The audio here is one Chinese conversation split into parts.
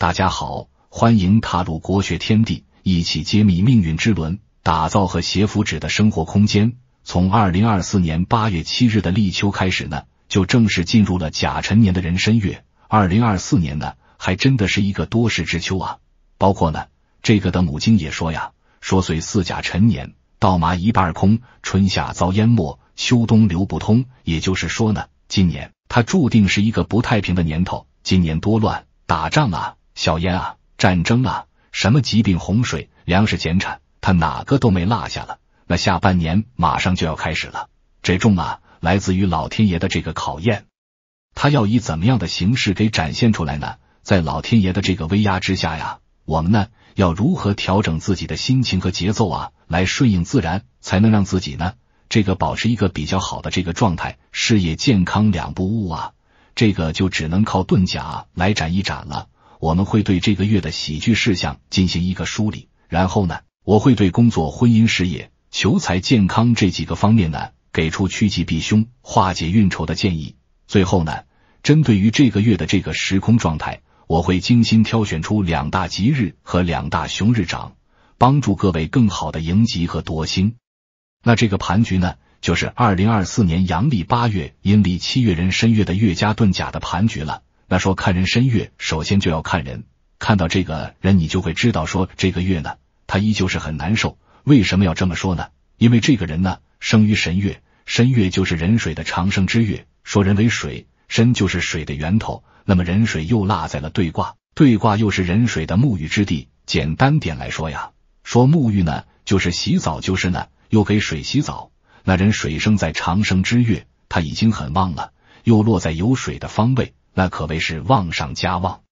大家好，欢迎踏入国学天地，一起揭秘命运之轮，打造和谐福祉的生活空间。从二零二四年八月七日的立秋开始呢，就正式进入了甲辰年的人参月。二零二四年呢，还真的是一个多事之秋啊！包括呢，这个的母经也说呀，说岁四甲辰年，稻麻一半空，春夏遭淹没，秋冬流不通。也就是说呢，今年它注定是一个不太平的年头，今年多乱，打仗啊！小燕啊，战争啊，什么疾病、洪水、粮食减产，他哪个都没落下了。那下半年马上就要开始了，这重啊，来自于老天爷的这个考验。他要以怎么样的形式给展现出来呢？在老天爷的这个威压之下呀，我们呢要如何调整自己的心情和节奏啊，来顺应自然，才能让自己呢这个保持一个比较好的这个状态，事业健康两不误啊。这个就只能靠遁甲来展一展了。我们会对这个月的喜剧事项进行一个梳理，然后呢，我会对工作、婚姻、事业、求财、健康这几个方面呢，给出趋吉避凶、化解运筹的建议。最后呢，针对于这个月的这个时空状态，我会精心挑选出两大吉日和两大凶日长，帮助各位更好的迎吉和夺星。那这个盘局呢，就是二零二四年阳历八月、阴历七月人申月的月家遁甲的盘局了。那说看人身月，首先就要看人，看到这个人，你就会知道说这个月呢，他依旧是很难受。为什么要这么说呢？因为这个人呢，生于神月，神月就是人水的长生之月。说人为水，身就是水的源头。那么人水又落在了对卦，对卦又是人水的沐浴之地。简单点来说呀，说沐浴呢，就是洗澡，就是呢，又给水洗澡。那人水生在长生之月，他已经很旺了，又落在有水的方位。那可谓是旺上加旺，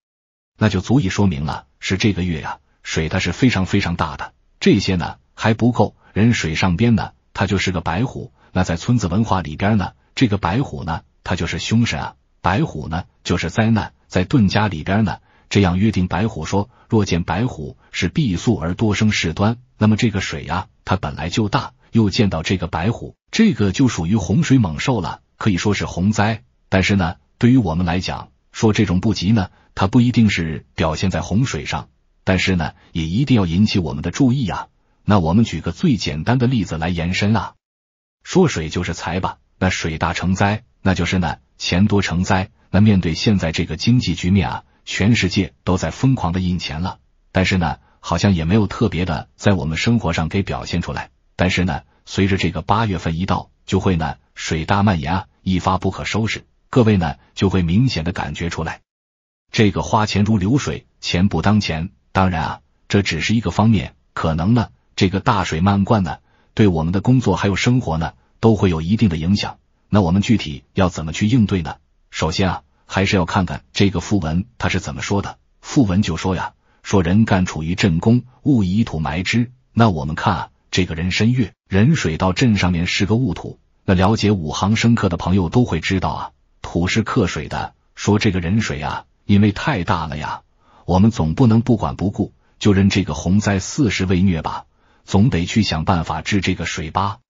那就足以说明了，是这个月呀，水它是非常非常大的。这些呢还不够，人水上边呢，它就是个白虎。那在村子文化里边呢，这个白虎呢，它就是凶神啊。白虎呢，就是灾难。在遁家里边呢，这样约定：白虎说，若见白虎是必速而多生事端。那么这个水呀，它本来就大，又见到这个白虎，这个就属于洪水猛兽了，可以说是洪灾。但是呢。对于我们来讲，说这种不急呢，它不一定是表现在洪水上，但是呢，也一定要引起我们的注意呀。那我们举个最简单的例子来延伸啊，说水就是财吧，那水大成灾，那就是呢钱多成灾。那面对现在这个经济局面啊，全世界都在疯狂的印钱了，但是呢，好像也没有特别的在我们生活上给表现出来。但是呢，随着这个八月份一到，就会呢水大蔓延，一发不可收拾。各位呢，就会明显的感觉出来，这个花钱如流水，钱不当前。当然啊，这只是一个方面，可能呢，这个大水漫灌呢，对我们的工作还有生活呢，都会有一定的影响。那我们具体要怎么去应对呢？首先啊，还是要看看这个符文他是怎么说的。符文就说呀，说人干处于正宫，勿以土埋之。那我们看啊，这个人身月人水到镇上面是个戊土，那了解五行生克的朋友都会知道啊。土是克水的，说这个人水啊，因为太大了呀，我们总不能不管不顾，就任这个洪灾四十为虐吧，总得去想办法治这个水吧。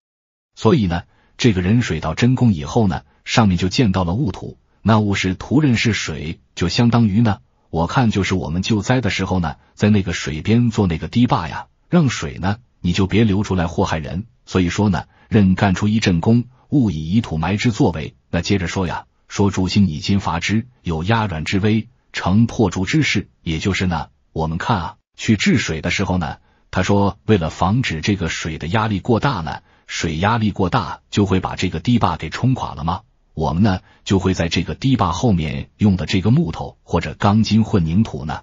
所以呢，这个人水到真宫以后呢，上面就见到了戊土，那戊是土，壬是水，就相当于呢，我看就是我们救灾的时候呢，在那个水边做那个堤坝呀，让水呢，你就别流出来祸害人。所以说呢，任干出一阵功，戊以以土埋之作为。那接着说呀。说诸星以金伐之，有压软之威，成破竹之势。也就是呢，我们看啊，去治水的时候呢，他说为了防止这个水的压力过大呢，水压力过大就会把这个堤坝给冲垮了吗？我们呢就会在这个堤坝后面用的这个木头或者钢筋混凝土呢，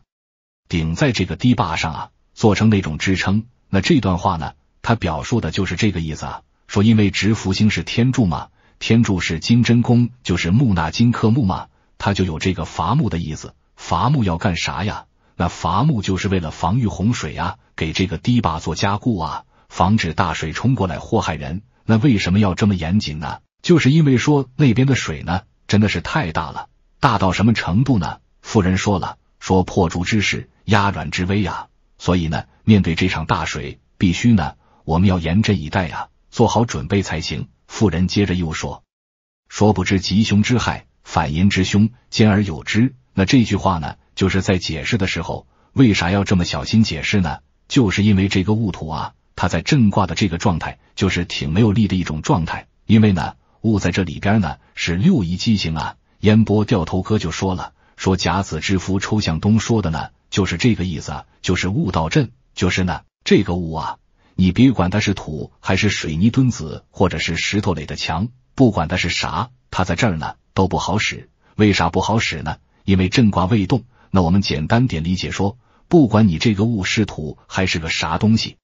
顶在这个堤坝上啊，做成那种支撑。那这段话呢，他表述的就是这个意思啊，说因为执福星是天柱嘛。天柱是金针宫，就是木纳金克木嘛，他就有这个伐木的意思。伐木要干啥呀？那伐木就是为了防御洪水啊，给这个堤坝做加固啊，防止大水冲过来祸害人。那为什么要这么严谨呢？就是因为说那边的水呢，真的是太大了，大到什么程度呢？富人说了，说破竹之势，压软之危啊。所以呢，面对这场大水，必须呢，我们要严阵以待啊，做好准备才行。妇人接着又说：“说不知吉凶之害，反因之凶，兼而有之。”那这句话呢，就是在解释的时候，为啥要这么小心解释呢？就是因为这个戊土啊，它在震卦的这个状态，就是挺没有力的一种状态。因为呢，戊在这里边呢是六仪畸形啊。烟波掉头哥就说了，说甲子之夫抽象东说的呢，就是这个意思，就是戊到震，就是呢这个戊啊。你别管它是土还是水泥墩子，或者是石头垒的墙，不管它是啥，它在这儿呢都不好使。为啥不好使呢？因为震卦未动。那我们简单点理解说，不管你这个物是土还是个啥东西，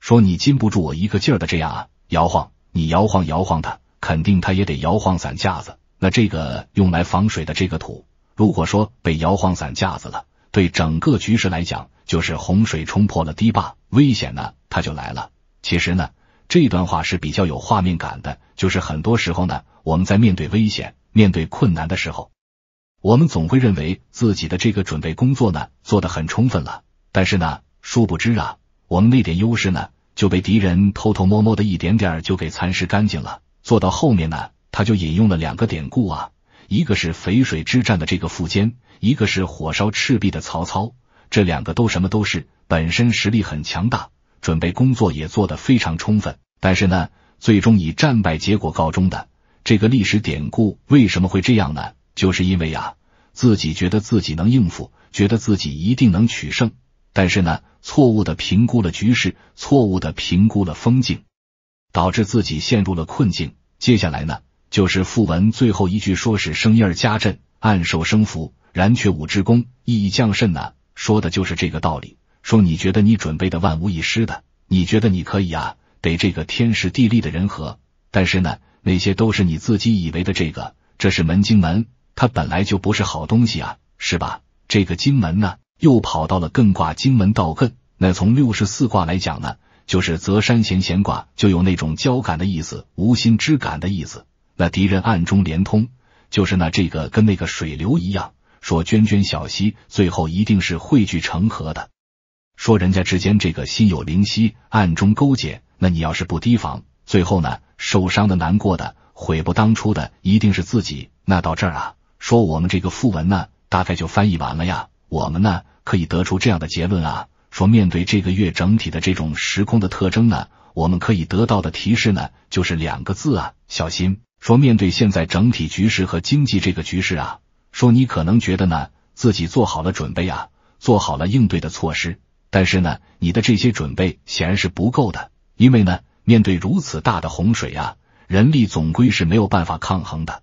说你禁不住我一个劲儿的这样啊摇晃，你摇晃摇晃它，肯定它也得摇晃散架子。那这个用来防水的这个土，如果说被摇晃散架子了，对整个局势来讲。就是洪水冲破了堤坝，危险呢，它就来了。其实呢，这段话是比较有画面感的。就是很多时候呢，我们在面对危险、面对困难的时候，我们总会认为自己的这个准备工作呢做得很充分了。但是呢，殊不知啊，我们那点优势呢就被敌人偷偷摸摸的一点点就给蚕食干净了。做到后面呢，他就引用了两个典故啊，一个是淝水之战的这个苻坚，一个是火烧赤壁的曹操。这两个都什么都是，本身实力很强大，准备工作也做得非常充分，但是呢，最终以战败结果告终的这个历史典故为什么会这样呢？就是因为呀，自己觉得自己能应付，觉得自己一定能取胜，但是呢，错误的评估了局势，错误的评估了风景，导致自己陷入了困境。接下来呢，就是傅文最后一句说：“是生硬加阵，暗守生福，然却武之功，意将甚难。”说的就是这个道理。说你觉得你准备的万无一失的，你觉得你可以啊，得这个天时地利的人和。但是呢，那些都是你自己以为的这个，这是门金门，它本来就不是好东西啊，是吧？这个金门呢，又跑到了艮卦金门道艮。那从六十四卦来讲呢，就是泽山咸咸卦，就有那种交感的意思，无心之感的意思。那敌人暗中连通，就是那这个跟那个水流一样。说涓涓小溪最后一定是汇聚成河的。说人家之间这个心有灵犀，暗中勾结，那你要是不提防，最后呢受伤的、难过的、悔不当初的一定是自己。那到这儿啊，说我们这个附文呢，大概就翻译完了呀。我们呢可以得出这样的结论啊：说面对这个月整体的这种时空的特征呢，我们可以得到的提示呢，就是两个字啊，小心。说面对现在整体局势和经济这个局势啊。说你可能觉得呢，自己做好了准备啊，做好了应对的措施，但是呢，你的这些准备显然是不够的，因为呢，面对如此大的洪水啊，人力总归是没有办法抗衡的。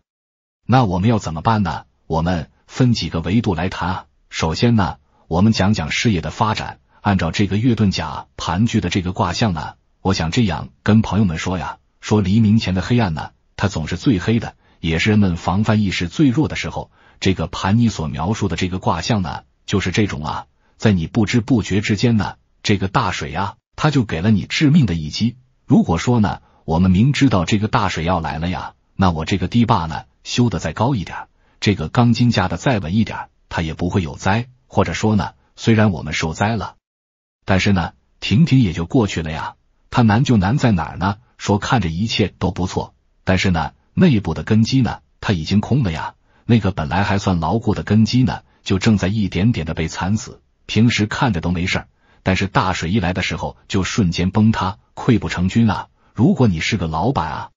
那我们要怎么办呢？我们分几个维度来谈啊。首先呢，我们讲讲事业的发展。按照这个月盾甲盘踞的这个卦象呢，我想这样跟朋友们说呀：说黎明前的黑暗呢，它总是最黑的，也是人们防范意识最弱的时候。这个盘，你所描述的这个卦象呢，就是这种啊，在你不知不觉之间呢，这个大水啊，它就给了你致命的一击。如果说呢，我们明知道这个大水要来了呀，那我这个堤坝呢修的再高一点，这个钢筋架的再稳一点，它也不会有灾。或者说呢，虽然我们受灾了，但是呢，停停也就过去了呀。它难就难在哪儿呢？说看着一切都不错，但是呢，内部的根基呢，它已经空了呀。那个本来还算牢固的根基呢，就正在一点点的被蚕死。平时看着都没事儿，但是大水一来的时候，就瞬间崩塌，溃不成军啊！如果你是个老板啊，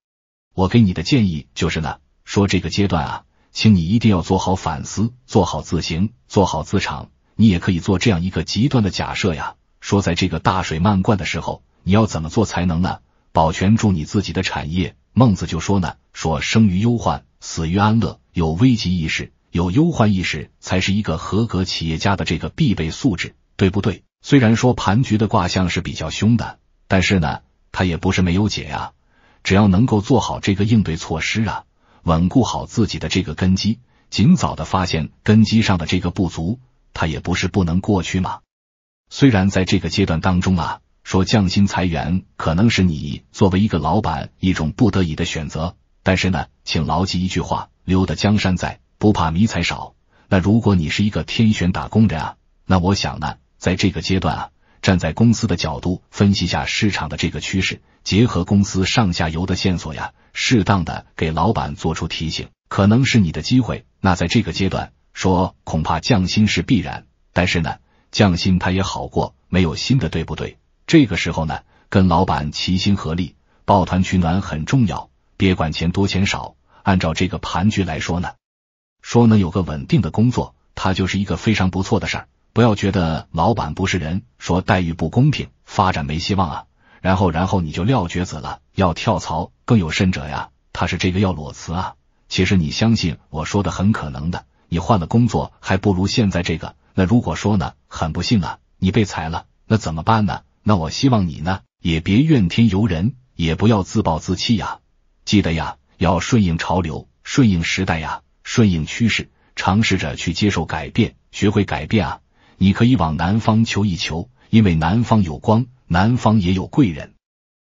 我给你的建议就是呢，说这个阶段啊，请你一定要做好反思，做好自省，做好自省。你也可以做这样一个极端的假设呀，说在这个大水漫灌的时候，你要怎么做才能呢保全住你自己的产业？孟子就说呢，说生于忧患。死于安乐，有危机意识，有忧患意识，才是一个合格企业家的这个必备素质，对不对？虽然说盘局的卦象是比较凶的，但是呢，他也不是没有解呀。只要能够做好这个应对措施啊，稳固好自己的这个根基，尽早的发现根基上的这个不足，他也不是不能过去嘛。虽然在这个阶段当中啊，说降薪裁员可能是你作为一个老板一种不得已的选择。但是呢，请牢记一句话：留得江山在，不怕迷彩少。那如果你是一个天选打工人啊，那我想呢，在这个阶段啊，站在公司的角度分析下市场的这个趋势，结合公司上下游的线索呀，适当的给老板做出提醒，可能是你的机会。那在这个阶段，说恐怕降薪是必然。但是呢，降薪它也好过没有薪的，对不对？这个时候呢，跟老板齐心合力，抱团取暖很重要。别管钱多钱少，按照这个盘局来说呢，说能有个稳定的工作，它就是一个非常不错的事儿。不要觉得老板不是人，说待遇不公平，发展没希望啊。然后，然后你就撂蹶子了，要跳槽。更有甚者呀，他是这个要裸辞啊。其实你相信我说的，很可能的。你换了工作，还不如现在这个。那如果说呢，很不幸啊，你被裁了，那怎么办呢？那我希望你呢，也别怨天尤人，也不要自暴自弃呀。记得呀，要顺应潮流，顺应时代呀，顺应趋势，尝试着去接受改变，学会改变啊！你可以往南方求一求，因为南方有光，南方也有贵人。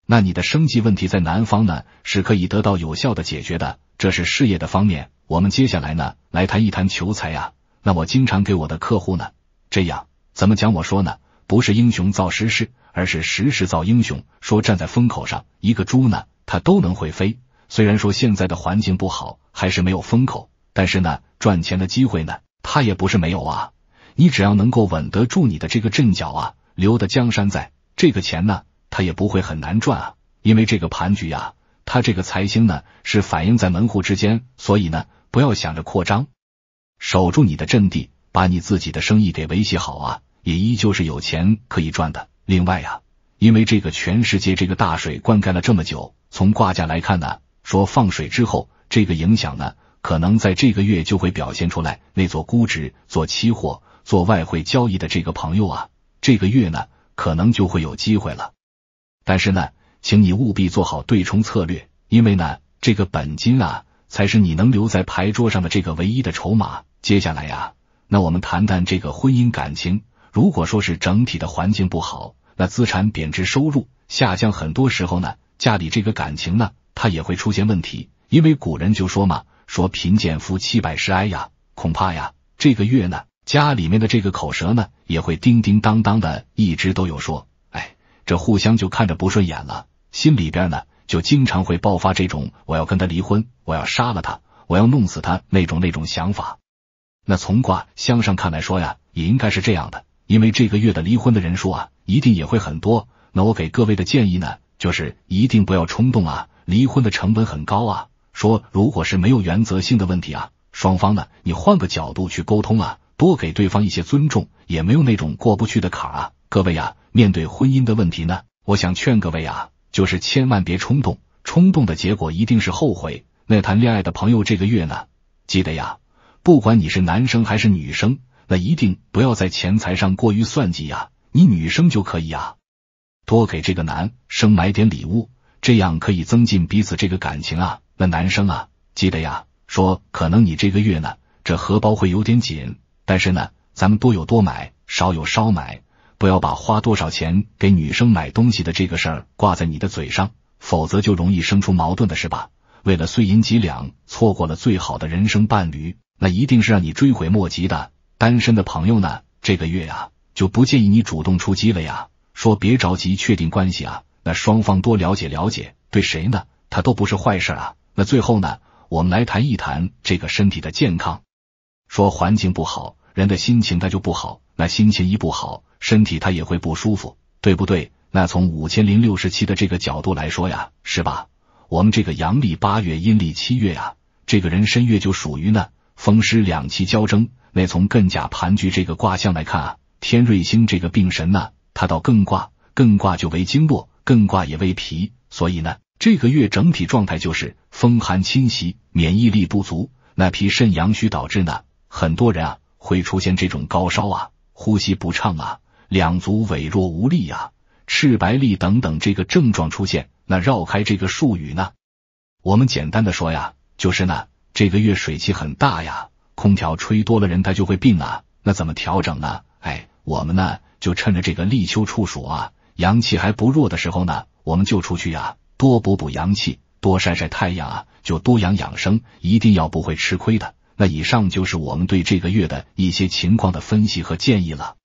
那你的生计问题在南方呢，是可以得到有效的解决的。这是事业的方面。我们接下来呢，来谈一谈求财呀。那我经常给我的客户呢，这样怎么讲？我说呢，不是英雄造时势，而是时势造英雄。说站在风口上，一个猪呢？他都能会飞，虽然说现在的环境不好，还是没有风口，但是呢，赚钱的机会呢，他也不是没有啊。你只要能够稳得住你的这个阵脚啊，留得江山在，这个钱呢，他也不会很难赚啊。因为这个盘局啊，它这个财星呢，是反映在门户之间，所以呢，不要想着扩张，守住你的阵地，把你自己的生意给维系好啊，也依旧是有钱可以赚的。另外啊，因为这个全世界这个大水灌溉了这么久。从挂价来看呢，说放水之后，这个影响呢，可能在这个月就会表现出来。那做估值、做期货、做外汇交易的这个朋友啊，这个月呢，可能就会有机会了。但是呢，请你务必做好对冲策略，因为呢，这个本金啊，才是你能留在牌桌上的这个唯一的筹码。接下来呀，那我们谈谈这个婚姻感情。如果说是整体的环境不好，那资产贬值、收入下降，很多时候呢。家里这个感情呢，他也会出现问题，因为古人就说嘛，说贫贱夫妻百事哀呀，恐怕呀这个月呢，家里面的这个口舌呢也会叮叮当当的，一直都有说，哎，这互相就看着不顺眼了，心里边呢就经常会爆发这种我要跟他离婚，我要杀了他，我要弄死他那种那种想法。那从卦象上看来说呀，也应该是这样的，因为这个月的离婚的人数啊，一定也会很多。那我给各位的建议呢？就是一定不要冲动啊！离婚的成本很高啊。说如果是没有原则性的问题啊，双方呢，你换个角度去沟通啊，多给对方一些尊重，也没有那种过不去的坎啊。各位呀，面对婚姻的问题呢，我想劝各位啊，就是千万别冲动，冲动的结果一定是后悔。那谈恋爱的朋友这个月呢，记得呀，不管你是男生还是女生，那一定不要在钱财上过于算计呀。你女生就可以啊。多给这个男生买点礼物，这样可以增进彼此这个感情啊。那男生啊，记得呀，说可能你这个月呢，这荷包会有点紧，但是呢，咱们多有多买，少有少买，不要把花多少钱给女生买东西的这个事儿挂在你的嘴上，否则就容易生出矛盾的是吧？为了碎银几两，错过了最好的人生伴侣，那一定是让你追悔莫及的。单身的朋友呢，这个月呀，就不建议你主动出击了呀。说别着急确定关系啊，那双方多了解了解，对谁呢，他都不是坏事啊。那最后呢，我们来谈一谈这个身体的健康。说环境不好，人的心情他就不好，那心情一不好，身体他也会不舒服，对不对？那从五千零六十七的这个角度来说呀，是吧？我们这个阳历八月，阴历七月啊，这个人身月就属于呢，风湿两气交争。那从艮甲盘踞这个卦象来看啊，天瑞星这个病神呢。它到艮卦，艮卦就为经络，艮卦也为脾，所以呢，这个月整体状态就是风寒侵袭，免疫力不足，那脾肾阳虚导致呢，很多人啊会出现这种高烧啊、呼吸不畅啊、两足痿弱无力呀、赤白痢等等这个症状出现。那绕开这个术语呢，我们简单的说呀，就是呢，这个月水气很大呀，空调吹多了人他就会病啊，那怎么调整呢？哎，我们呢？就趁着这个立秋处暑啊，阳气还不弱的时候呢，我们就出去呀，多补补阳气，多晒晒太阳啊，就多养养生，一定要不会吃亏的。那以上就是我们对这个月的一些情况的分析和建议了。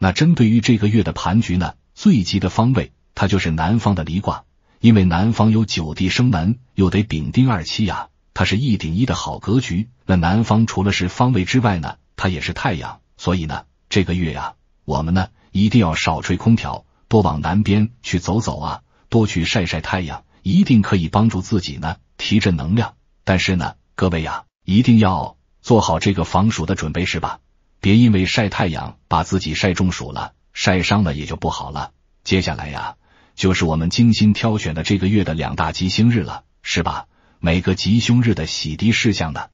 那针对于这个月的盘局呢，最吉的方位它就是南方的离卦，因为南方有九地生门，又得丙丁二七呀，它是一顶一的好格局。那南方除了是方位之外呢，它也是太阳，所以呢，这个月呀。我们呢一定要少吹空调，多往南边去走走啊，多去晒晒太阳，一定可以帮助自己呢提振能量。但是呢，各位呀，一定要做好这个防暑的准备，是吧？别因为晒太阳把自己晒中暑了，晒伤了也就不好了。接下来呀，就是我们精心挑选的这个月的两大吉星日了，是吧？每个吉凶日的洗涤事项呢，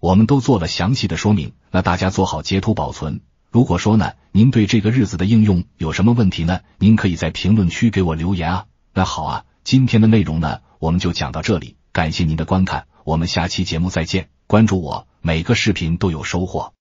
我们都做了详细的说明，那大家做好截图保存。如果说呢，您对这个日子的应用有什么问题呢？您可以在评论区给我留言啊。那好啊，今天的内容呢，我们就讲到这里。感谢您的观看，我们下期节目再见。关注我，每个视频都有收获。